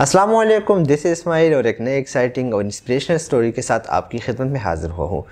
Aslam this is Ismail और एक नए एक्साइटिंग और इंस्पिरेशनल स्टोरी के साथ आपकी खिदमत में हाज़िर हुआ हूँ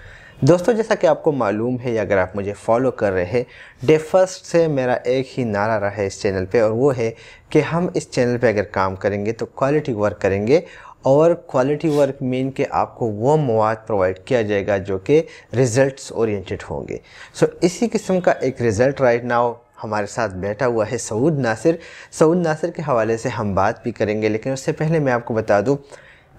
दोस्तों जैसा कि आपको मालूम है या अगर आप मुझे फॉलो कर रहे हैं डे फर्स्ट से मेरा एक ही नारा रहा है इस चैनल पे और वो है कि हम इस चैनल पे अगर काम करेंगे तो क्वालिटी वर्क करेंगे और क्वालिटी वर्क मीन के आपको वो मवाद प्रोवाइड किया जाएगा जो कि रिज़ल्ट ओरिएंटेड होंगे सो so, इसी किस्म का एक रिज़ल्ट राइट नाउ हमारे साथ बैठा हुआ है सऊद नासिर सऊद नासिर के हवाले से हम बात भी करेंगे लेकिन उससे पहले मैं आपको बता दूँ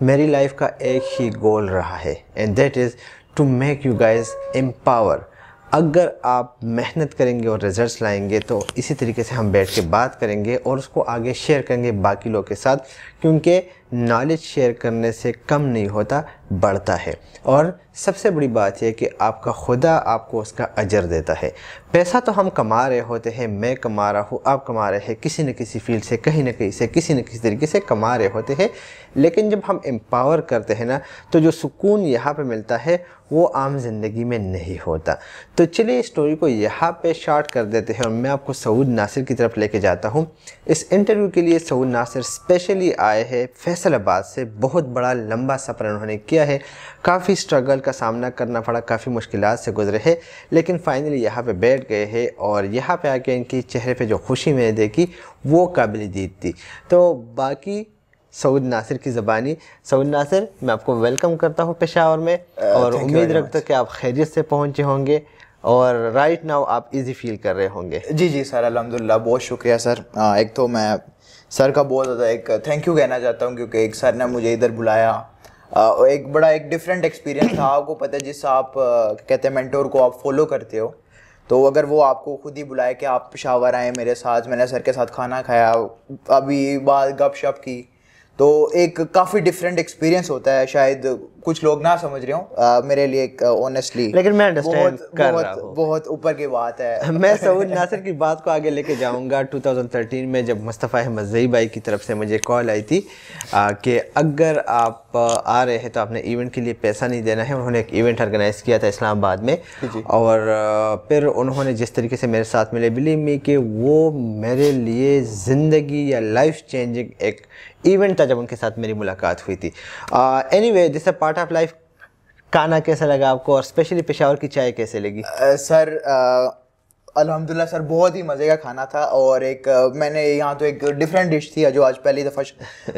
मेरी लाइफ का एक ही गोल रहा है and that is to make you guys empower अगर आप मेहनत करेंगे और रिज़ल्ट लाएंगे तो इसी तरीके से हम बैठ के बात करेंगे और उसको आगे शेयर करेंगे बाकी लोग के साथ क्योंकि नॉलेज शेयर करने से कम नहीं होता बढ़ता है और सबसे बड़ी बात यह कि आपका खुदा आपको उसका अजर देता है पैसा तो हम कमा रहे होते हैं मैं कमा रहा हूँ आप कमा रहे हैं किसी न किसी फील्ड से कहीं ना कहीं से किसी न किसी तरीके से कमा रहे होते हैं लेकिन जब हम एम्पावर करते हैं ना तो जो सुकून यहाँ पे मिलता है वो आम ज़िंदगी में नहीं होता तो चलिए स्टोरी को यहाँ पर शार्ट कर देते हैं और मैं आपको सऊद नासिर की तरफ लेके जाता हूँ इस इंटरव्यू के लिए सऊद नासिर स्पेशली आए हैं फैसलाबाद से बहुत बड़ा लंबा सफ़र उन्होंने किया है काफ़ी स्ट्रगल का सामना करना पड़ा काफ़ी मुश्किल से गुजरे है लेकिन फ़ाइनली यहाँ पे बैठ गए हैं और यहाँ पे आके इनकी चेहरे पे जो खुशी मैंने देखी वो काबिल जीत थी तो बाकी सऊद नासिर की ज़बानी सऊद नासिर मैं आपको वेलकम करता हूँ पेशावर में और uh, उम्मीद रखता हूँ कि आप खैरियत से पहुँचे होंगे और राइट नाउ आप इजी फील कर रहे होंगे जी जी सर अलहमदिल्ला बहुत शुक्रिया सर आ, uh, एक तो मैं सर का बहुत ज़्यादा एक थैंक यू कहना चाहता हूँ क्योंकि एक सर ने मुझे इधर बुलाया और एक बड़ा एक डिफरेंट एक्सपीरियंस था आपको पता है जिस आप कहते हैं मेंटोर को आप फॉलो करते हो तो अगर वो आपको खुद ही बुलाए कि आप पेशावर आए मेरे साथ मैंने सर के साथ खाना खाया अभी बात गप शप की तो एक काफ़ी डिफरेंट एक्सपीरियंस होता है शायद कुछ लोग ना समझ रहे हो मेरे लिए एक ऑनेस्टली लेकिन मैं अंडरस्टैंड कर बहुत, रहा हूँ बहुत ऊपर की बात है मैं सऊद नासिर की बात को आगे लेके जाऊंगा 2013 में जब मुस्तफ़ा अहमद जई भाई की तरफ से मुझे कॉल आई थी कि अगर आप आ रहे हैं तो आपने इवेंट के लिए पैसा नहीं देना है उन्होंने एक इवेंट ऑर्गेनाइज़ किया था इस्लामाबाद में और फिर उन्होंने जिस तरीके से मेरे साथ मिले बिलीव मी कि वो मेरे लिए ज़िंदगी या लाइफ चेंजिंग एक इवेंट था जब उनके साथ मेरी मुलाकात हुई थी anyway this a part start of life खाना कैसा लगा आपको और स्पेशली पेशावर की चाय कैसे लगी सर अलहमदिल्ला सर बहुत ही मज़े का खाना था और एक मैंने यहाँ तो एक डिफरेंट डिश थी जो आज पहली दफ़ा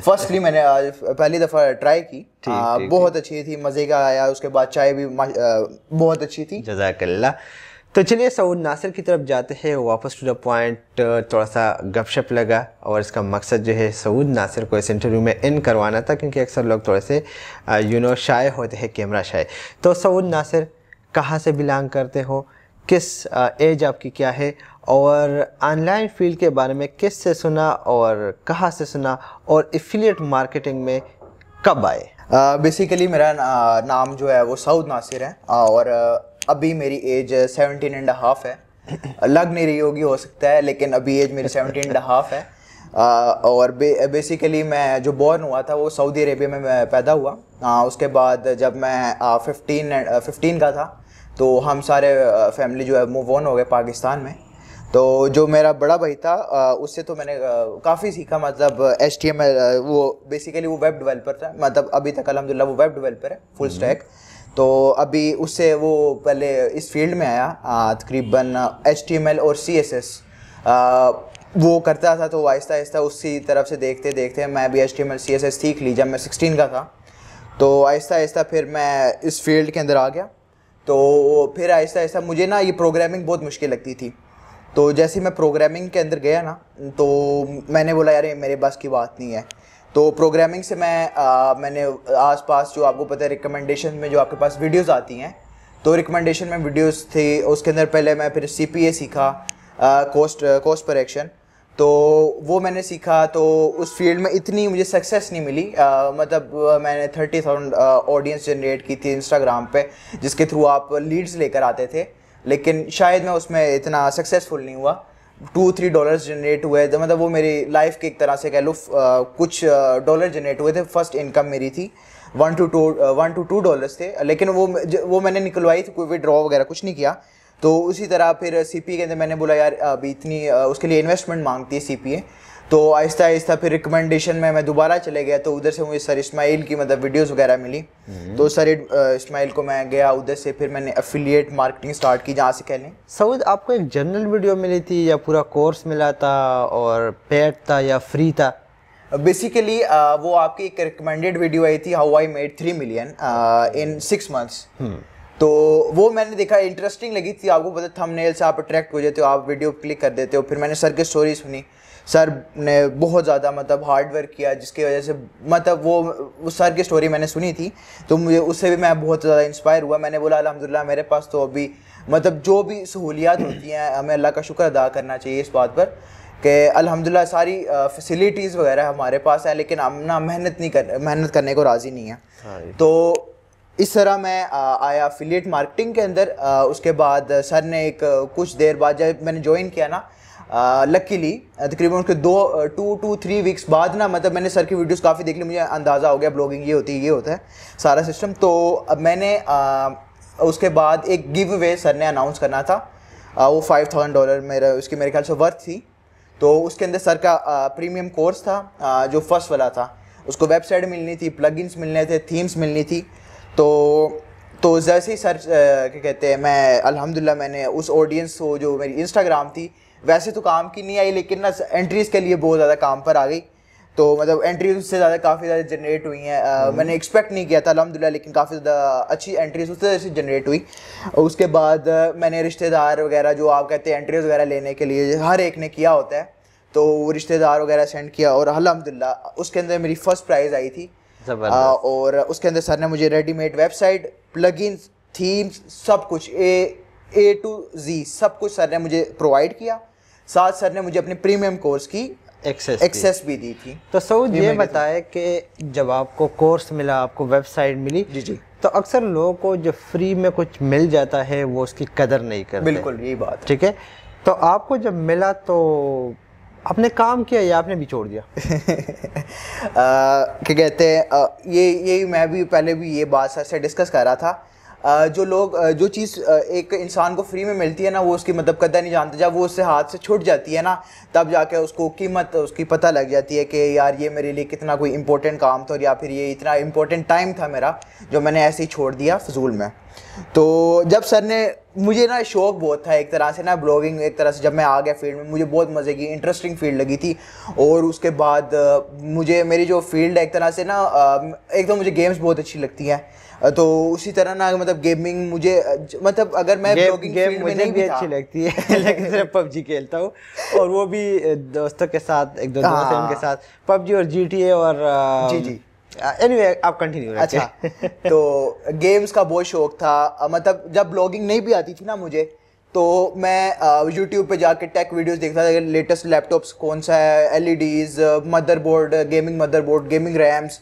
फर्स्टली मैंने आज पहली दफ़ा ट्राई की थी, आ, थी, बहुत थी. अच्छी थी मज़े का आया उसके बाद चाय भी बहुत अच्छी थी जजाकल्ला तो चलिए सऊद नासिर की तरफ जाते हैं वापस टू द पॉइंट थोड़ा सा गपशप लगा और इसका मकसद जो है सऊद नासिर को इस इंटरव्यू में इन करवाना था क्योंकि अक्सर लोग थोड़े से यू नो शाए होते हैं कैमरा शाए तो सऊद नासिर कहाँ से बिलोंग करते हो किस एज आपकी क्या है और ऑनलाइन फील्ड के बारे में किस से सुना और कहाँ से सुना और एफिलियट मार्केटिंग में कब आए बेसिकली uh, मेरा नाम जो है वो सऊद नासिर है और uh, अभी मेरी एज सेवनटीन एंड हाफ है लग नहीं रही होगी हो सकता है लेकिन अभी एज मेरी सेवनटीन एंड हाफ है आ, और बे, बेसिकली मैं जो बॉर्न हुआ था वो सऊदी अरेबिया में मैं पैदा हुआ आ, उसके बाद जब मैं फिफ्टीन फिफ्टीन का था तो हम सारे फैमिली जो है मूव ऑन हो गए पाकिस्तान में तो जो मेरा बड़ा भाई था उससे तो मैंने काफ़ी सीखा मतलब एस टी एम वो बेसिकली वो वेब डेवलपर था मतलब अभी तक अलहमदिल्ला वो वेब डेवलपर है फुल स्टैक mm-hmm. तो अभी उससे वो पहले इस फील्ड में आया तकरीबन एच और सी वो करता था तो आहिस्ता आहिस्ता उसी तरफ से देखते देखते मैं भी H T M L C S S सीख ली जब मैं सिक्सटीन का था तो आहिस्ता आहिस्ता फिर मैं इस फील्ड के अंदर आ गया तो फिर आहिस्ता आहिस्ता मुझे ना ये प्रोग्रामिंग बहुत मुश्किल लगती थी तो जैसे मैं प्रोग्रामिंग के अंदर गया ना तो मैंने बोला यार मेरे बस की बात नहीं है तो प्रोग्रामिंग से मैं आ, मैंने आसपास जो आपको पता है रिकमेंडेशन में जो आपके पास वीडियोस आती हैं तो रिकमेंडेशन में वीडियोस थे उसके अंदर पहले मैं फिर सी सीखा कोस्ट कोस्ट पर एक्शन तो वो मैंने सीखा तो उस फील्ड में इतनी मुझे सक्सेस नहीं मिली आ, मतलब मैंने थर्टी थाउजेंड ऑडियंस जनरेट की थी इंस्टाग्राम पे जिसके थ्रू आप लीड्स लेकर आते थे लेकिन शायद मैं उसमें इतना सक्सेसफुल नहीं हुआ टू थ्री डॉलर जनरेट हुए थे मतलब वो मेरी लाइफ के एक तरह से कह लो कुछ डॉलर जनरेट हुए थे फर्स्ट इनकम मेरी थी one two two one two two dollars थे लेकिन वो वो मैंने निकलवाई थी कोई विड्रॉ वगैरह कुछ नहीं किया तो उसी तरह फिर सी पी के अंदर मैंने बोला यार अभी इतनी उसके लिए इन्वेस्टमेंट मांगती है सी पी ए तो आहिस्ता आहिस्ता फिर रिकमेंडेशन में मैं दोबारा चले गया तो उधर से मुझे सर इस्माइल की मतलब वीडियोस वगैरह मिली हम्म। तो सर इस्माइल को मैं गया उधर से फिर मैंने अफिलियट मार्केटिंग स्टार्ट की जहाँ से कह लें सऊद आपको एक जनरल वीडियो मिली थी या पूरा कोर्स मिला था और पेड था या फ्री था बेसिकली वो आपकी एक रिकमेंडेड वीडियो आई थी how I made three million in six months तो वो मैंने देखा इंटरेस्टिंग लगी थी आपको पता थंबनेल से आप अट्रैक्ट हो जाते हो आप वीडियो क्लिक कर देते हो फिर मैंने सर की स्टोरी सुनी सर ने बहुत ज़्यादा मतलब हार्ड वर्क किया जिसकी वजह से मतलब वो उस सर की स्टोरी मैंने सुनी थी तो मुझे उससे भी मैं बहुत ज़्यादा इंस्पायर हुआ मैंने बोला अलहमदिल्ला मेरे पास तो अभी मतलब जो भी सहूलियात होती हैं हमें अल्लाह का शुक्र अदा करना चाहिए इस बात पर कि अलहमदिल्ला सारी फैसिलिटीज़ वगैरह हमारे पास है लेकिन हम ना मेहनत नहीं कर मेहनत करने को राज़ी नहीं है हाँ तो इस तरह मैं आया अफिलियट मार्केटिंग के अंदर उसके बाद सर ने एक कुछ देर बाद जब मैंने ज्वाइन किया ना लकीली तकरीबन उसके दो टू टू थ्री वीक्स बाद ना मतलब मैंने सर की वीडियोस काफ़ी देख ली मुझे अंदाज़ा हो गया ब्लॉगिंग ये होती है ये होता है सारा सिस्टम तो अब मैंने आ, उसके बाद एक गिव अवे सर ने अनाउंस करना था आ, वो फाइव थाउजेंड डॉलर मेरा उसकी मेरे ख्याल से वर्थ थी तो उसके अंदर सर का आ, प्रीमियम कोर्स था जो फर्स्ट वाला था उसको वेबसाइट मिलनी थी प्लगइन्स मिलने थे थीम्स मिलनी थी तो तो जैसे ही सर्च क्या कहते हैं मैं अल्हम्दुलिल्लाह मैंने उस ऑडियंस को जो मेरी इंस्टाग्राम थी वैसे तो काम की नहीं आई लेकिन ना एंट्रीज़ के लिए बहुत ज़्यादा काम पर आ गई तो मतलब एंट्रीज उससे ज़्यादा काफ़ी ज़्यादा जनरेट हुई हैं हम्म। मैंने एक्सपेक्ट नहीं किया था अलहमदिल्ला लेकिन काफ़ी ज़्यादा अच्छी एंट्रीज उससे जैसे जनरेट हुई उसके बाद मैंने रिश्तेदार वगैरह जो आप कहते हैं एंट्रीज वगैरह लेने के लिए हर एक ने किया होता है तो रिश्तेदार वगैरह सेंड किया और अलहमदिल्ला उसके अंदर मेरी फ़र्स्ट प्राइज़ आई थी और उसके अंदर सर ने मुझे रेडीमेड वेबसाइट प्लग थीम्स सब कुछ ए ए टू जी सब कुछ सर ने मुझे प्रोवाइड किया साथ सर ने मुझे अपने प्रीमियम कोर्स की एक्सेस एक्सेस भी दी थी तो सऊद ये बताए कि जब आपको कोर्स मिला आपको वेबसाइट मिली जी जी तो अक्सर लोगों को जो फ्री में कुछ मिल जाता है वो उसकी कदर नहीं करते बिल्कुल यही बात ठीक है तो आपको जब मिला तो आपने काम किया या आपने भी छोड़ दिया क्या कहते हैं ये ये मैं भी पहले भी ये बात सर से डिस्कस कर रहा था आ, जो लोग जो चीज़ एक इंसान को फ्री में मिलती है ना वो उसकी मतलब कदर नहीं जानते जब वो उससे हाथ से छूट जाती है ना तब जाके उसको कीमत उसकी पता लग जाती है कि यार ये मेरे लिए कितना कोई इंपॉर्टेंट काम था और या फिर ये इतना इंपॉर्टेंट टाइम था मेरा जो मैंने ऐसे ही छोड़ दिया फजूल में तो जब सर ने मुझे ना शौक बहुत था एक तरह से ना ब्लॉगिंग एक तरह से जब मैं आ गया फील्ड में मुझे बहुत मज़े की इंटरेस्टिंग फील्ड लगी थी और उसके बाद मुझे मेरी जो फील्ड है एक तरह से ना एक तो मुझे गेम्स बहुत अच्छी लगती हैं तो उसी तरह ना मतलब गेमिंग मुझे मतलब अगर मैं गेम, गेम मुझे नहीं भी, भी अच्छी लगती है लेकिन सिर्फ पबजी खेलता हूँ और वो भी दोस्तों के साथ एक दो दोस्तों के हाँ। साथ पबजी और जी और जी जी एनीवे uh, anyway, आप कंटिन्यू अच्छा तो गेम्स का बहुत शौक था uh, मतलब जब ब्लॉगिंग नहीं भी आती थी ना मुझे तो मैं यूट्यूब uh, पे जाके टेक वीडियोस देखता था लेटेस्ट लैपटॉप्स कौन सा है LEDs motherboard gaming motherboard gaming RAMs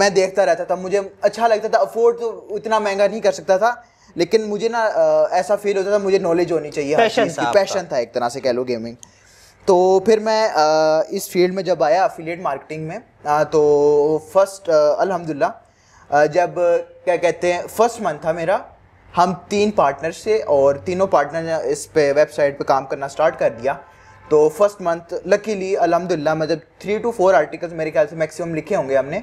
मैं देखता रहता था मुझे अच्छा लगता था अफोर्ड तो उतना महंगा नहीं कर सकता था लेकिन मुझे ना ऐसा फील होता था मुझे नॉलेज होनी चाहिए पैशन था एक तरह से कह लो गेमिंग तो फिर मैं इस फील्ड में जब आया अफिलेट मार्केटिंग में तो फर्स्ट अल्हम्दुलिल्लाह जब क्या कहते हैं फर्स्ट मंथ था मेरा हम तीन पार्टनर से और तीनों पार्टनर ने इस पे वेबसाइट पे काम करना स्टार्ट कर दिया तो फर्स्ट मंथ लकीली अलहमदिल्ला मतलब थ्री टू फोर आर्टिकल्स मेरे ख्याल से मैक्सिमम लिखे होंगे हमने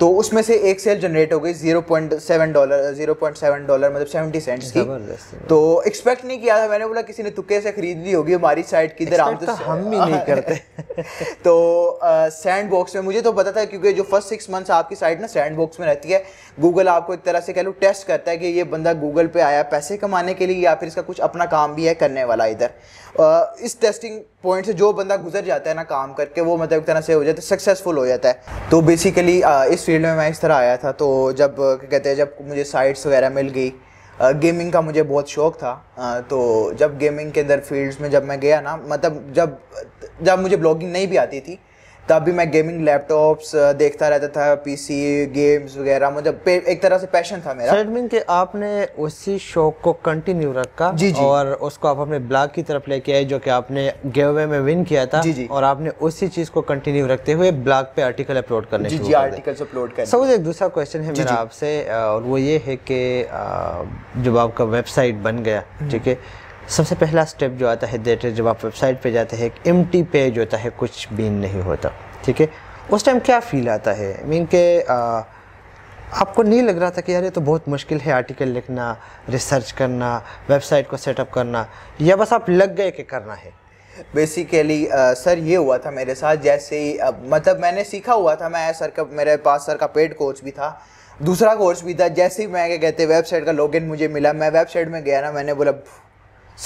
तो उसमें से एक सेल जनरेट हो गई zero point seven dollar zero point seven dollar मतलब सेवेंटी सेंट की तो एक्सपेक्ट नहीं किया था मैंने बोला किसी ने तुक्के से खरीद ली होगी हमारी साइड की इधर तो हम भी नहीं करते तो सैंड बॉक्स में मुझे तो पता था क्योंकि जो फर्स्ट सिक्स मंथ्स आपकी साइड ना सैंड बॉक्स में रहती है गूगल आपको एक तरह से कह लो टेस्ट करता है कि ये बंदा गूगल पे आया पैसे कमाने के लिए या फिर इसका कुछ अपना काम भी है करने वाला इधर इस टेस्टिंग पॉइंट से जो बंदा गुजर जाता है ना काम करके वो मतलब एक तरह से हो जाता है सक्सेसफुल हो जाता है तो बेसिकली इस फील्ड में मैं इस तरह आया था तो जब क्या कहते हैं जब मुझे साइट्स वगैरह मिल गई गेमिंग का मुझे बहुत शौक था तो जब गेमिंग के अंदर फील्ड्स में जब मैं गया ना मतलब जब जब मुझे ब्लॉगिंग नहीं भी आती थी तब भी मैं गेमिंग लैपटॉप्स देखता रहता था पीसी गेम्स वगैरह मुझे एक तरह से पैशन था मेरा मीन के आपने उसी शौक को कंटिन्यू रखा जी जी और उसको आप अपने ब्लॉग की तरफ लेके आए जो कि आपने गेम गेवे में विन किया था जी जी और आपने उसी चीज़ को कंटिन्यू रखते हुए ब्लॉग पे आर्टिकल अपलोड करने जी जी आर्टिकल्स अपलोड करने सऊद एक दूसरा क्वेश्चन है मेरा आपसे और वो ये है कि जब आपका वेबसाइट बन गया हम्म। ठीक है सबसे पहला स्टेप जो आता है देट जब आप वेबसाइट पे जाते हैं एम टी पेज होता है कुछ भी नहीं होता ठीक है उस टाइम क्या फील आता है मीन के आपको नहीं लग रहा था कि यार ये तो बहुत मुश्किल है आर्टिकल लिखना रिसर्च करना वेबसाइट को सेटअप करना या बस आप लग गए कि करना है बेसिकली सर ये हुआ था मेरे साथ जैसे ही मतलब मैंने सीखा हुआ था मैं सर का मेरे पास सर का पेड कोच भी था दूसरा कोर्स भी था जैसे ही मैं क्या कहते वेबसाइट का लॉगिन मुझे मिला मैं वेबसाइट में गया ना मैंने बोला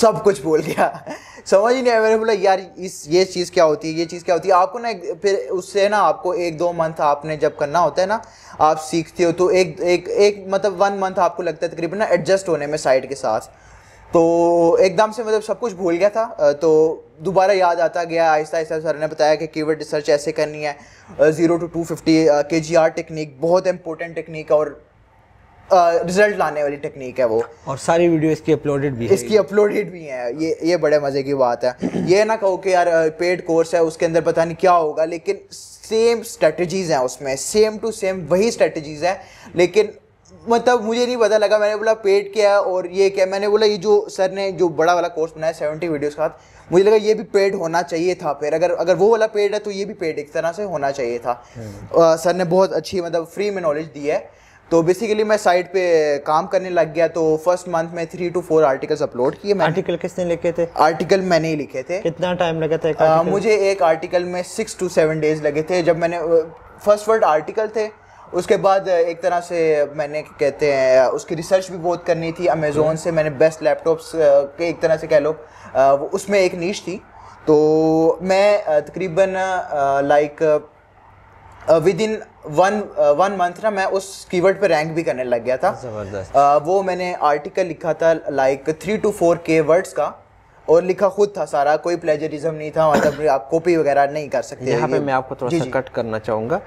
सब कुछ बोल गया समझ ही नहीं आया मैंने बोला यार इस ये चीज़ क्या होती है ये चीज़ क्या होती है आपको ना फिर उससे ना आपको एक दो मंथ आपने जब करना होता है ना आप सीखते हो तो एक एक एक मतलब वन मंथ आपको लगता है तकरीबन ना एडजस्ट होने में साइड के साथ तो एकदम से मतलब सब कुछ भूल गया था तो दोबारा याद आता गया आहिस्ता आहिस्ता सर ने बताया कि कीवर्ड रिसर्च ऐसे करनी है zero two two fifty K G R technique बहुत इंपॉर्टेंट टेक्निक और रिजल्ट लाने वाली टेक्निक है वो और सारी वीडियो इसकी अपलोडेड भी इसकी अपलोडेड भी है ये ये बड़े मज़े की बात है ये ना कहो कि यार पेड कोर्स है उसके अंदर पता नहीं क्या होगा लेकिन सेम स्ट्रेटजीज़ हैं उसमें सेम टू सेम वही स्ट्रेटजीज़ हैं लेकिन मतलब मुझे नहीं पता लगा मैंने बोला पेड क्या है और ये क्या मैंने बोला ये जो सर ने जो बड़ा वाला कोर्स बनाया सेवेंटी वीडियोज़ के साथ मुझे लगा ये भी पेड होना चाहिए था फिर अगर अगर वो वाला पेड है तो ये भी पेड एक तरह से होना चाहिए था हम्म। सर ने बहुत अच्छी मतलब फ्री में नॉलेज दी है तो बेसिकली मैं साइट पे काम करने लग गया तो फर्स्ट मंथ में three to four articles upload किए मैंने आर्टिकल किसने लिखे थे आर्टिकल मैंने ही लिखे थे कितना टाइम लगा था एक आ, मुझे एक आर्टिकल में सिक्स टू सेवन डेज लगे थे जब मैंने फर्स्ट वर्ड आर्टिकल थे उसके बाद एक तरह से मैंने कहते हैं उसकी रिसर्च भी बहुत करनी थी अमेजोन से मैंने बेस्ट लैपटॉप्स के एक तरह से कह लो उसमें एक नीच थी तो मैं तकरीबन like within one one month ना मैं उस कीवर्ड पे रैंक भी करने लग गया था ज़बरदस्त uh, वो मैंने आर्टिकल लिखा था like three to four K words का और लिखा खुद था सारा कोई प्लेजरिज्म नहीं था मतलब आप कॉपी वगैरह नहीं कर सकते यहाँ पे मैं आपको थोड़ा सा कट करना चाहूँगा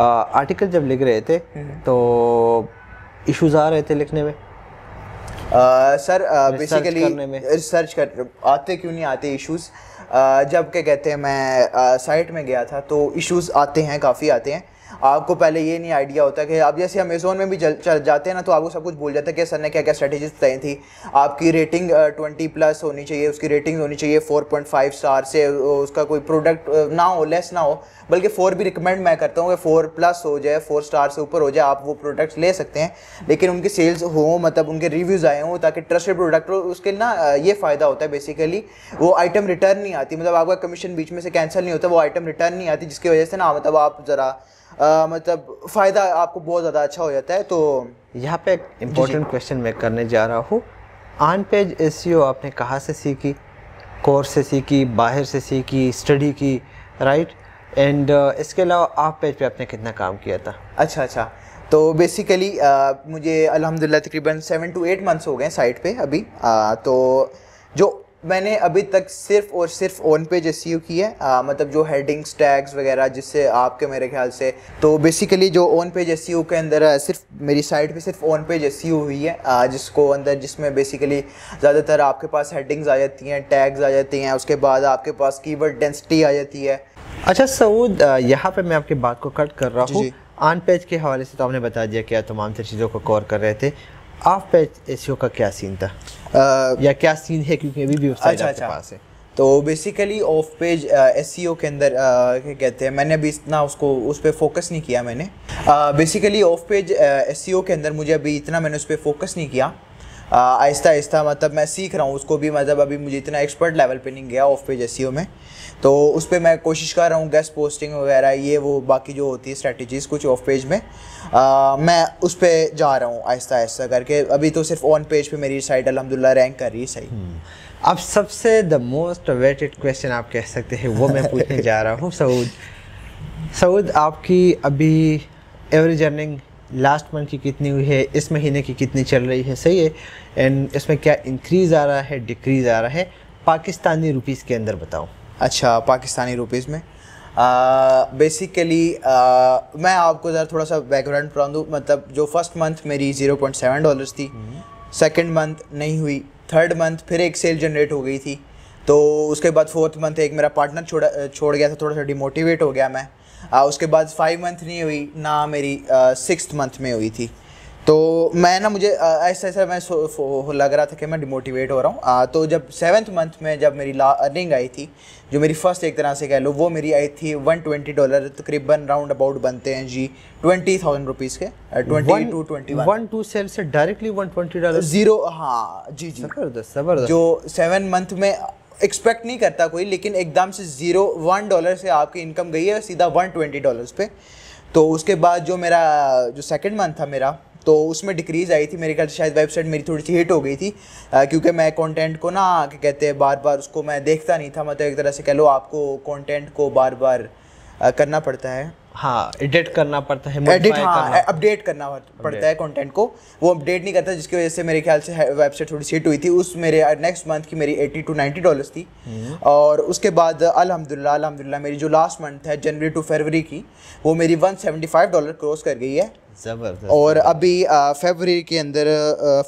आर्टिकल जब लिख रहे थे हम्म। तो इश्यूज आ रहे थे लिखने में सर बेसिकली रिसर्च कर आते क्यों नहीं आते इश्यूज़ जब के कहते हैं मैं साइट में गया था तो इश्यूज़ आते हैं काफ़ी आते हैं आपको पहले ये नहीं आइडिया होता कि आप जैसे अमेज़ोन में भी जल, चल जाते हैं ना तो आपको सब कुछ बोल जाता है कि सर ने क्या क्या स्ट्रेटेजी बताई थी आपकी रेटिंग ट्वेंटी प्लस होनी चाहिए उसकी रेटिंग होनी चाहिए फोर पॉइंट फाइव स्टार से उसका कोई प्रोडक्ट ना हो लेस ना हो बल्कि फ़ोर भी रिकमेंड मैं करता हूँ कि फ़ोर प्लस हो जाए फोर स्टार से ऊपर हो जाए आप वो प्रोडक्ट्स ले सकते हैं लेकिन उनकी सेल्स हों मतलब उनके रिव्यूज़ आए हों ताकि ट्रस्टेड प्रोडक्ट हो उसके ना ये फ़ायदा होता है बेसिकली वो आइटम रिटर्न नहीं आती मतलब आपका कमीशन बीच में से कैंसिल नहीं होता वो आइटम रिटर्न नहीं आती जिसकी वजह से ना मतलब आप ज़रा मतलब फ़ायदा आपको बहुत ज़्यादा अच्छा हो जाता है तो यहाँ पे एक इम्पोर्टेंट क्वेश्चन मैं करने जा रहा हूँ ऑन पेज एस आपने कहाँ से सीखी कोर्स से सीखी बाहर से सीखी स्टडी की राइट एंड uh, इसके अलावा आप पेज पे आपने कितना काम किया था अच्छा अच्छा तो बेसिकली uh, मुझे अलहमदिल्ला तकरीबन सेवन टू एट मंथ्स हो गए साइट पे अभी uh, तो जो मैंने अभी तक सिर्फ और सिर्फ ऑन पेज एस की है आ, मतलब जो हेडिंग्स टैग्स वगैरह जिससे आपके मेरे ख्याल से तो बेसिकली जो ऑन पेज एस के अंदर सिर्फ मेरी साइट पे सिर्फ ऑन पेज एस हुई है आ, जिसको अंदर जिसमें बेसिकली ज़्यादातर आपके पास हेडिंग्स आ जाती हैं टैग्स आ जाती हैं उसके बाद आपके पास कीवर्ड डेंसिटी आ जाती है अच्छा सऊद यहाँ पर मैं आपकी बात को कट कर रहा हूँ ऑन पेज के हवाले से तो आपने बता दिया कि तमाम से चीज़ों को कवर कर रहे थे ऑफ पैच एस का क्या सीन था uh, या क्या सीन है क्योंकि अभी भी अच्छा, अच्छा. पास है तो बेसिकली ऑफ पेज एस के अंदर क्या कहते हैं मैंने अभी इतना उसको उस पर फोकस नहीं किया मैंने बेसिकली ऑफ पेज एस के अंदर मुझे अभी इतना मैंने उस पर फोकस नहीं किया आहिस्ता आहिस्ता मतलब मैं सीख रहा हूँ उसको भी मतलब अभी मुझे इतना एक्सपर्ट लेवल पे नहीं गया ऑफ पेज एस में तो उस पर मैं कोशिश कर रहा हूँ गेस्ट पोस्टिंग वगैरह ये वो बाकी जो होती है स्ट्रेटजीज़ कुछ ऑफ पेज में आ, मैं उस पर जा रहा हूँ आहिस्ता आहिस्ता करके अभी तो सिर्फ ऑन पेज पर मेरी साइट अलहमदिल्ला रैंक कर रही है सही हम्म। अब सबसे द मोस्ट वेटेड क्वेश्चन आप कह सकते हैं वो मैं पूछने जा रहा हूँ सऊद सऊद आपकी अभी एवरेज अर्निंग लास्ट मंथ की कितनी हुई है इस महीने की कितनी चल रही है सही है एंड इसमें क्या इंक्रीज़ आ रहा है डिक्रीज़ आ रहा है पाकिस्तानी रुपीज़ के अंदर बताओ अच्छा पाकिस्तानी रुपीज़ में बेसिकली uh, uh, मैं आपको ज़रा थोड़ा सा बैकग्राउंड पढ़ा दूँ मतलब जो फर्स्ट मंथ मेरी ज़ीरो पॉइंट सेवन डॉलर्स थी सेकेंड हम्म। मंथ नहीं हुई थर्ड मंथ फिर एक सेल जनरेट हो गई थी तो उसके बाद फोर्थ मंथ एक मेरा पार्टनर छोड़ा छोड़ गया था थोड़ा सा डिमोटिवेट हो गया मैं आ, उसके बाद फाइव मंथ नहीं हुई ना मेरी सिक्स मंथ में हुई थी तो मैं ना मुझे ऐसा ऐसा मैं लग रहा था कि मैं डिमोटिवेट हो रहा हूँ तो जब सेवन्थ मंथ में जब मेरी ला अर्निंग आई थी जो मेरी फ़र्स्ट एक तरह से कह लो वो मेरी आई थी वन ट्वेंटी डॉलर तकरीबन राउंड अबाउट बनते हैं जी ट्वेंटी थाउजेंड रुपीज़ के twenty directly one twenty dollar zero हाँ जी जी ज़बरदस्त ज़बरदस्त जो सेवन मंथ में एक्सपेक्ट नहीं करता कोई लेकिन एकदम से ज़ीरो वन डॉलर से आपकी इनकम गई है सीधा वन ट्वेंटी डॉलर्स पे तो उसके बाद जो मेरा जो सेकंड मंथ था मेरा तो उसमें डिक्रीज़ आई थी मेरे ख्याल से शायद वेबसाइट मेरी थोड़ी सी हिट हो गई थी आ, क्योंकि मैं कंटेंट को ना क्या कहते हैं बार बार उसको मैं देखता नहीं था मतलब एक तरह से कह लो आपको कंटेंट को बार बार आ, करना पड़ता है हाँ एडिट करना पड़ता है एडिट हाँ अपडेट करना पड़ता है कंटेंट को वो अपडेट नहीं करता जिसकी वजह से मेरे ख्याल से वेबसाइट थोड़ी सीट हुई थी उस मेरे नेक्स्ट uh, मंथ की मेरी एट्टी टू नाइन्टी डॉलर्स थी हम्म। और उसके बाद uh, अलहमदिल्ला अलहमदिल्ला मेरी जो लास्ट मंथ है जनवरी टू फरवरी की वो मेरी one seventy five dollar cross कर गई है ज़बरदस्त और अभी uh, फरवरी के अंदर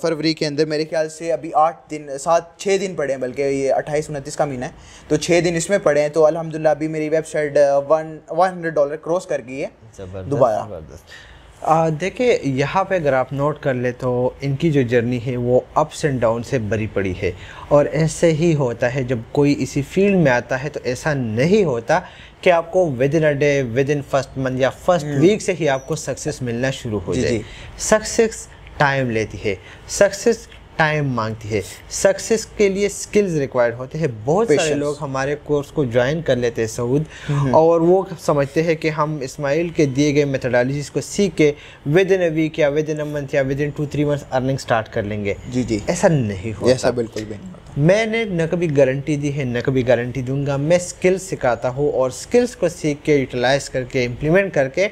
फरवरी के अंदर मेरे ख्याल से अभी आठ दिन सात छः दिन पड़े हैं बल्कि ये अट्ठाईस उनतीस का महीना है तो छः दिन इसमें पड़े हैं तो अलहमदिल्ला अभी मेरी website one one hundred dollar cross कर कर की है दुबारा देखिए यहाँ पे अगर आप नोट कर ले तो इनकी जो जर्नी है वो अप्स एंड डाउन से भरी पड़ी है और ऐसे ही होता है जब कोई इसी फील्ड में आता है तो ऐसा नहीं होता कि आपको within a day within first month या फर्स्ट हम्म। वीक से ही आपको सक्सेस मिलना शुरू हो जाए सक्सेस टाइम लेती है सक्सेस टाइम मांगती है सक्सेस के लिए स्किल्स रिक्वायर्ड होते हैं बहुत सारे लोग हमारे कोर्स को ज्वाइन कर लेते हैं सऊद हम्म। और वो समझते हैं कि हम इस्माइल के दिए गए मेथडोलॉजीज़ को सीख के विद इन अ वीक या विद इन अ मंथ या within two three months earning start कर लेंगे जी जी ऐसा नहीं होता ऐसा बिल्कुल भी नहीं मैंने न कभी गारंटी दी है न कभी गारंटी दूंगा मैं स्किल्स सिखाता हूँ और स्किल्स को सीख के यूटिलाइज करके इम्प्लीमेंट करके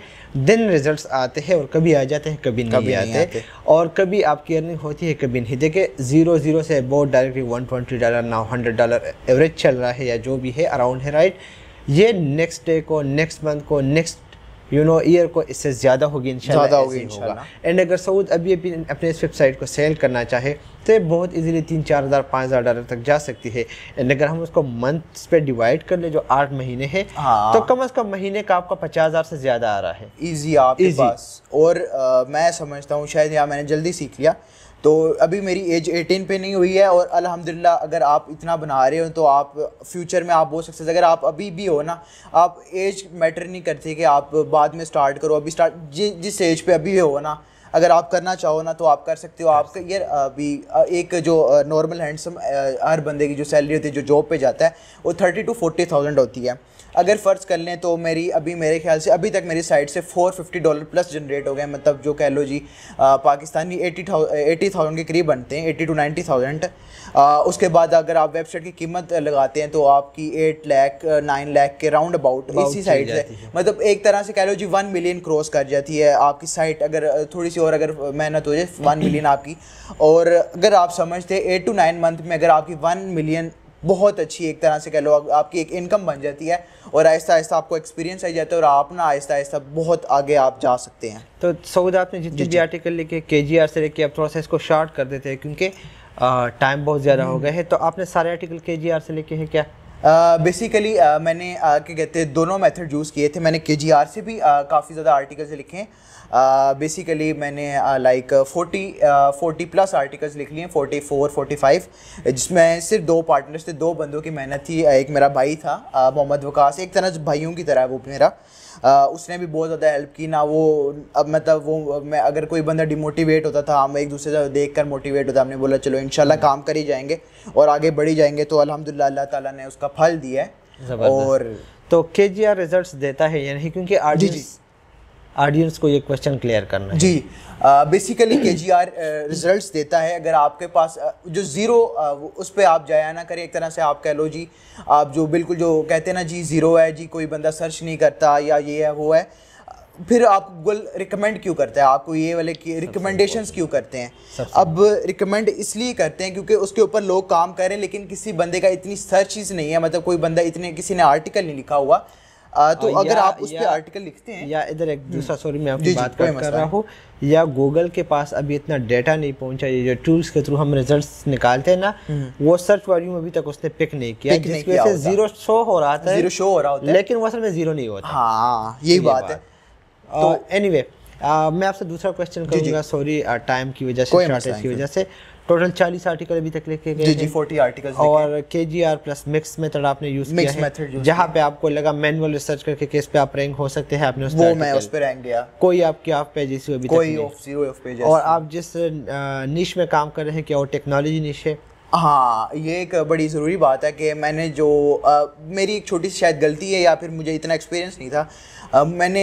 दिन रिजल्ट्स आते हैं और कभी आ जाते हैं कभी, कभी नहीं, आते, आते और कभी आपकी अर्निंग होती है कभी नहीं देखिए जीरो जीरो से बहुत directly one twenty dollar now hundred dollar average चल रहा है या जो भी है अराउंड है राइट ये नेक्स्ट डे को नेक्स्ट मंथ को नेक्स्ट यू नो ईयर को इससे ज़्यादा होगी इन ज़्यादा होगी इन एंड अगर सऊद अभी अभी अपने इस वेबसाइट को सेल करना चाहे तो ये बहुत इजीली तीन चार हज़ार पाँच हज़ार डॉलर तक जा सकती है एंड अगर हम उसको मंथ्स पे डिवाइड कर ले जो आठ महीने हैं हाँ। तो कम अज कम महीने का आपका पचास हज़ार से ज़्यादा आ रहा है ईजी आप और आ, मैं समझता हूँ शायद यहाँ मैंने जल्दी सीख लिया तो अभी मेरी एज 18 पे नहीं हुई है और अल्हम्दुलिल्लाह अगर आप इतना बना रहे हो तो आप फ्यूचर में आप बहुत सक्सेस अगर आप अभी भी हो ना आप एज मैटर नहीं करती कि आप बाद में स्टार्ट करो अभी स्टार्ट जि, जिस एज पे अभी हो ना अगर आप करना चाहो ना तो आप कर सकते हो आपका ये अभी एक जो नॉर्मल हैंडसम हर बंदे की जो सैलरी होती है जो जॉब पे जाता है वो थर्टी टू फोर्टी थाउजेंड होती है अगर फ़र्ज कर लें तो मेरी अभी मेरे ख्याल से अभी तक मेरी साइड से 450 डॉलर प्लस जनरेट हो गए मतलब जो कह लो जी आ, पाकिस्तानी एटी एटी थाउजेंड के करीब बनते हैं एटी टू नाइन्टी थाउजेंड उसके बाद अगर आप वेबसाइट की कीमत लगाते हैं तो आपकी एट लैख नाइन लैख के राउंड अबाउट इसी साइड से मतलब एक तरह से कह लो जी वन मिलियन क्रॉस कर जाती है आपकी साइट अगर थोड़ी सी और अगर मेहनत हो जाए वन मिलियन आपकी और अगर आप समझते एट टू नाइन मंथ में अगर आपकी वन मिलियन बहुत अच्छी एक तरह से कह लो आपकी एक इनकम बन जाती है और आहिस्ता आहिस्ता आपको एक्सपीरियंस आ जाता है और आप ना आहिस्ता आहिस्ता बहुत आगे आप जा सकते हैं तो सऊद आपने जितने भी आर्टिकल लिखे के जी आर से लेके आप थोड़ा सा इसको शॉर्ट कर देते हैं क्योंकि टाइम बहुत ज़्यादा हो गया है तो आपने सारे आर्टिकल के जी आर से लेके हैं क्या बेसिकली uh, uh, मैंने uh, क्या कहते हैं दोनों मेथड यूज़ किए थे मैंने के जी आर से भी uh, काफ़ी ज़्यादा आर्टिकल्स लिखे हैं बेसिकली uh, मैंने like forty forty plus articles लिख लिए फोर्टी फोर फोर्टी फाइव जिसमें सिर्फ दो पार्टनर्स थे दो बंदों की मेहनत थी uh, एक मेरा भाई था uh, मोहम्मद वकास एक तरह भाइयों की तरह वो मेरा आ, उसने भी बहुत ज़्यादा हेल्प की ना वो अब मतलब वो मैं अगर कोई बंदा डिमोटिवेट होता था हम एक दूसरे से देख कर मोटिवेट होता हमने बोला चलो इन काम कर ही जाएंगे और आगे बढ़ी जाएंगे तो अलहमदिल्ला अल्लाह ताला ने उसका फल दिया है और तो के जी आर रिजल्ट देता है या नहीं क्योंकि आर्टिस्ट ऑडियंस को ये क्वेश्चन क्लियर करना है जी बेसिकली के जी आर रिजल्ट देता है अगर आपके पास जो ज़ीरो उस पर आप जाया ना करें एक तरह से आप कह लो जी आप जो बिल्कुल जो कहते हैं ना जी ज़ीरो है जी कोई बंदा सर्च नहीं करता या ये है वो है फिर आप गूगल रिकमेंड क्यों करता है आपको ये वाले रिकमेंडेशन क्यों करते हैं अब रिकमेंड इसलिए करते हैं क्योंकि उसके ऊपर लोग काम करें लेकिन किसी बंदे का इतनी सर्चिज नहीं है मतलब कोई बंदा इतने किसी ने आर्टिकल नहीं लिखा हुआ तो अगर आप उस पर आर्टिकल लिखते हैं या इधर एक दूसरा सॉरी हम्म। मैं आपकी बात कर, कर रहा हूँ या गूगल के पास अभी इतना डेटा नहीं पहुंचा ये जो टूल्स के थ्रू हम रिजल्ट्स निकालते हैं ना हम्म। वो सर्च वॉल्यूम अभी तक उसने पिक नहीं किया जिसकी वजह से जीरो शो हो रहा था जीरो शो हो रहा होता है लेकिन वो असल में जीरो नहीं होता हाँ यही बात है तो एनी uh, uh, मैं आपसे दूसरा क्वेश्चन करूँगा सॉरी टाइम uh, की वजह से शॉर्टेज की वजह से टोटल चालीस आर्टिकल अभी तक लिखे गए जी जी फोर्टी आर्टिकल और K G R plus mix method आपने यूज मिक्स मेथड जहाँ पे आपको लगा मैनुअल रिसर्च करके किस पे आप रैंक हो सकते हैं आपने वो मैं उस पे रैंक गया कोई आपकी ऑफ पेज इसी अभी कोई ऑफ जीरो ऑफ पेज और आप जिस निश में काम कर रहे हैं क्या वो टेक्नोलॉजी निश है हाँ ये एक बड़ी ज़रूरी बात है कि मैंने जो आ, मेरी एक छोटी सी शायद गलती है या फिर मुझे इतना एक्सपीरियंस नहीं था आ, मैंने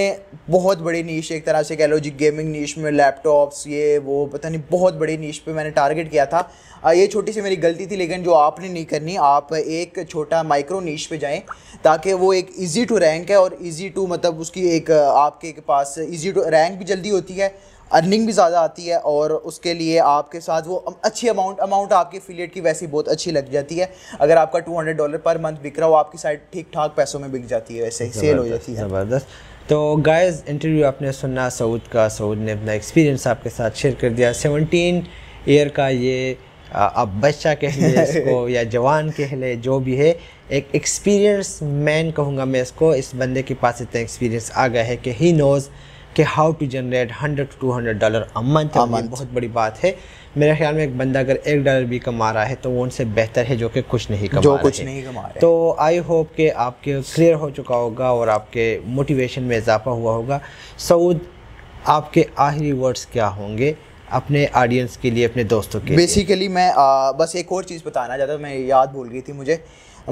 बहुत बड़े नीश एक तरह से कह लो जी गेमिंग नीच में लैपटॉप्स ये वो पता नहीं बहुत बड़े नीच पे मैंने टारगेट किया था आ, ये छोटी सी मेरी गलती थी लेकिन जो आपने नहीं करनी आप एक छोटा माइक्रो नीच पे जाएँ ताकि वो एक ईजी टू रैंक है और ईजी टू मतलब उसकी एक आपके पास ईजी टू रैंक भी जल्दी होती है अर्निंग भी ज़्यादा आती है और उसके लिए आपके साथ वो अच्छी अमाउंट अमाउंट आपकी एफिलिएट की वैसे बहुत अच्छी लग जाती है अगर आपका two hundred dollar per month बिक रहा हो आपकी साइड ठीक ठाक पैसों में बिक जाती है वैसे ही सेल हो जाती है ज़बरदस्त तो गाइस इंटरव्यू आपने सुना सऊद का सऊद ने अपना एक्सपीरियंस आपके साथ शेयर कर दिया सेवनटीन ईयर का ये अब बच्चा कह लें इसको या जवान कह लें जो भी है एक एक्सपीरियंस मैन कहूँगा मैं इसको इस बंदे के पास इतना एक्सपीरियंस आ गया है कि ही नोज़ कि how to generate hundred to two hundred dollar a month बहुत बड़ी बात है मेरे ख्याल में एक बंदा अगर एक डॉलर भी कमा रहा है तो वो उनसे बेहतर है जो कि कुछ नहीं कमा जो कुछ नहीं कमा रहे तो आई होप कि आपके क्लियर हो चुका होगा और आपके मोटिवेशन में इजाफा हुआ होगा सऊद आपके आखिरी वर्ड्स क्या होंगे अपने ऑडियंस के लिए अपने दोस्तों के बेसिकली मैं आ, बस एक और चीज़ बताना चाहता हूँ मैं याद भूल गई थी मुझे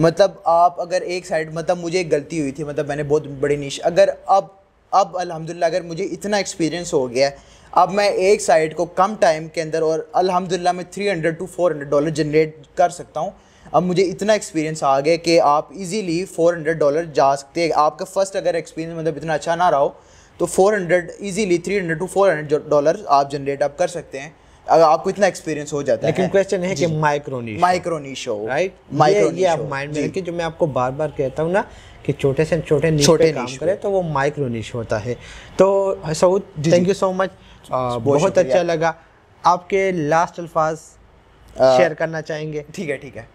मतलब आप अगर एक साइड मतलब मुझे एक गलती हुई थी मतलब मैंने बहुत बड़ी निश अगर आप अब अल्हम्दुलिल्लाह अगर मुझे इतना एक्सपीरियंस हो गया है अब मैं एक साइड को कम टाइम के अंदर और अल्हम्दुलिल्लाह मैं 300 टू 400 डॉलर जनरेट कर सकता हूँ अब मुझे इतना एक्सपीरियंस आ गया कि आप इजीली 400 डॉलर जा सकते हैं आपका फर्स्ट अगर एक्सपीरियंस मतलब इतना अच्छा ना रहा हो तो 400 इजीली 300 टू 400 डॉलर आप जनरेट आप कर सकते हैं अगर आपको इतना एक्सपीरियंस हो जाता है लेकिन क्वेश्चन है कि micro niche micro niche show right micro niche ये आप माइंड में रखिए जो मैं आपको बार बार कहता हूँ ना कि छोटे से छोटे छोटे काम करें तो वो माइक्रो नीच होता है तो Saud thank you so much बहुत अच्छा लगा आपके लास्ट अल्फाज शेयर करना चाहेंगे ठीक है ठीक है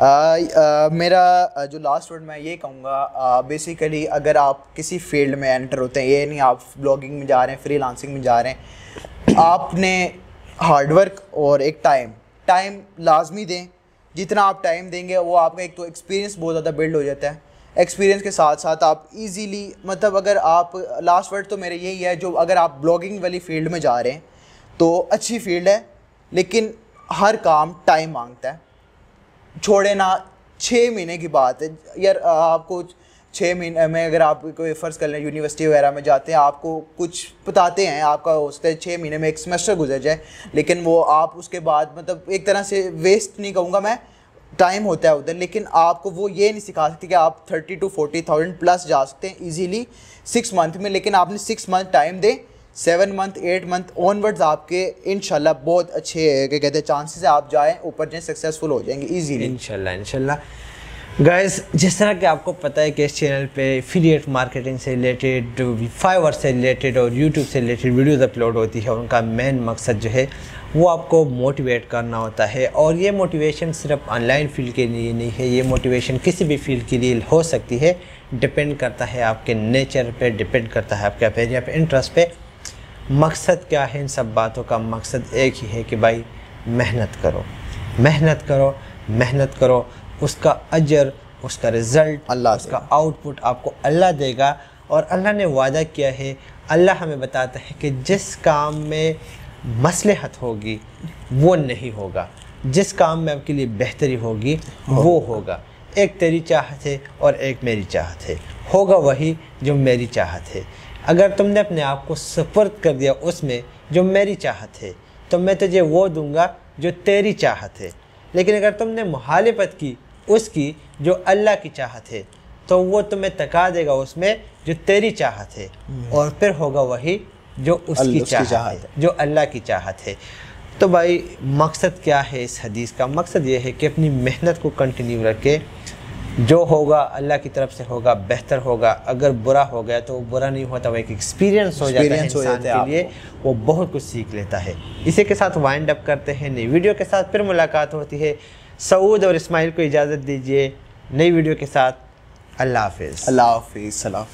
आ, आ, मेरा जो लास्ट वर्ड मैं ये कहूँगा बेसिकली अगर आप किसी फील्ड में एंटर होते हैं ये नहीं आप ब्लॉगिंग में जा रहे हैं फ्री में जा रहे हैं आपने हार्डवर्क और एक टाइम टाइम लाजमी दें जितना आप टाइम देंगे वो आपका एक तो एक्सपीरियंस बहुत ज़्यादा बिल्ड हो जाता है एक्सपीरियंस के साथ साथ आप इजीली मतलब अगर आप लास्ट वर्ड तो मेरे यही है जो अगर आप ब्लॉगिंग वाली फील्ड में जा रहे हैं तो अच्छी फील्ड है लेकिन हर काम टाइम मांगता है छोड़े ना छः महीने की बात है यार आपको छः महीने में अगर आप कोई फ़र्ज़ कर लें यूनिवर्सिटी वगैरह में जाते हैं आपको कुछ बताते हैं आपका सकता है छः महीने में एक सेमेस्टर गुजर जाए लेकिन वो आप उसके बाद मतलब एक तरह से वेस्ट नहीं कहूँगा मैं टाइम होता है उधर लेकिन आपको वो ये नहीं सिखा सकते कि आप thirty to forty thousand plus जा सकते हैं ईजीली सिक्स मंथ में लेकिन आपने सिक्स मंथ टाइम दें seven month eight month onwards आपके इनशाला बहुत अच्छे क्या कहते हैं चांसेस है आप जाएँ ऊपर जाएँ सक्सेसफुल हो जाएंगे ईजीली इनशाला इनशाला गैस जिस तरह के आपको पता है कि इस चैनल पे एफिलिएट मार्केटिंग से रिलेटेड फाइवर से रिलेटेड और यूट्यूब से रिलेटेड वीडियोस अपलोड होती है उनका मेन मकसद जो है वो आपको मोटिवेट करना होता है और ये मोटिवेशन सिर्फ ऑनलाइन फील्ड के लिए नहीं है ये मोटिवेशन किसी भी फील्ड के लिए हो सकती है डिपेंड करता है आपके नेचर पर डिपेंड करता है आपके आप पर इंटरेस्ट पर मकसद क्या है इन सब बातों का मकसद एक ही है कि भाई मेहनत करो मेहनत करो मेहनत करो उसका अजर उसका रिज़ल्ट अल्लाह उसका आउटपुट आपको अल्लाह देगा और अल्लाह ने वादा किया है अल्लाह हमें बताता है कि जिस काम में मसलहत होगी वो नहीं होगा जिस काम में आपके लिए बेहतरी होगी हो। वो होगा एक तेरी चाहत है और एक मेरी चाहत है होगा वही जो मेरी चाहत है अगर तुमने अपने आप को सफर्द कर दिया उसमें जो मेरी चाहत है तो मैं तुझे वो दूंगा जो तेरी चाहत है लेकिन अगर तुमने मुहालिफत की उसकी जो अल्लाह की चाहत है तो वो तुम्हें तका देगा उसमें जो तेरी चाहत है हम्म। और फिर होगा वही जो उसकी चाहत, चाहत है जो अल्लाह की चाहत है तो भाई मकसद क्या है इस हदीस का मकसद ये है कि अपनी मेहनत को कंटिन्यू रखे जो होगा अल्लाह की तरफ से होगा बेहतर होगा अगर बुरा हो गया तो बुरा नहीं होता वो एक एक्सपीरियंस हो जाता है इंसान के लिए वो बहुत कुछ सीख लेता है इसी के साथ वाइंड अप करते हैं नई वीडियो के साथ फिर मुलाकात होती है सऊद और इस्माइल को इजाज़त दीजिए नई वीडियो के साथ अल्लाह हाफिज़ अल्लाह हाफिज़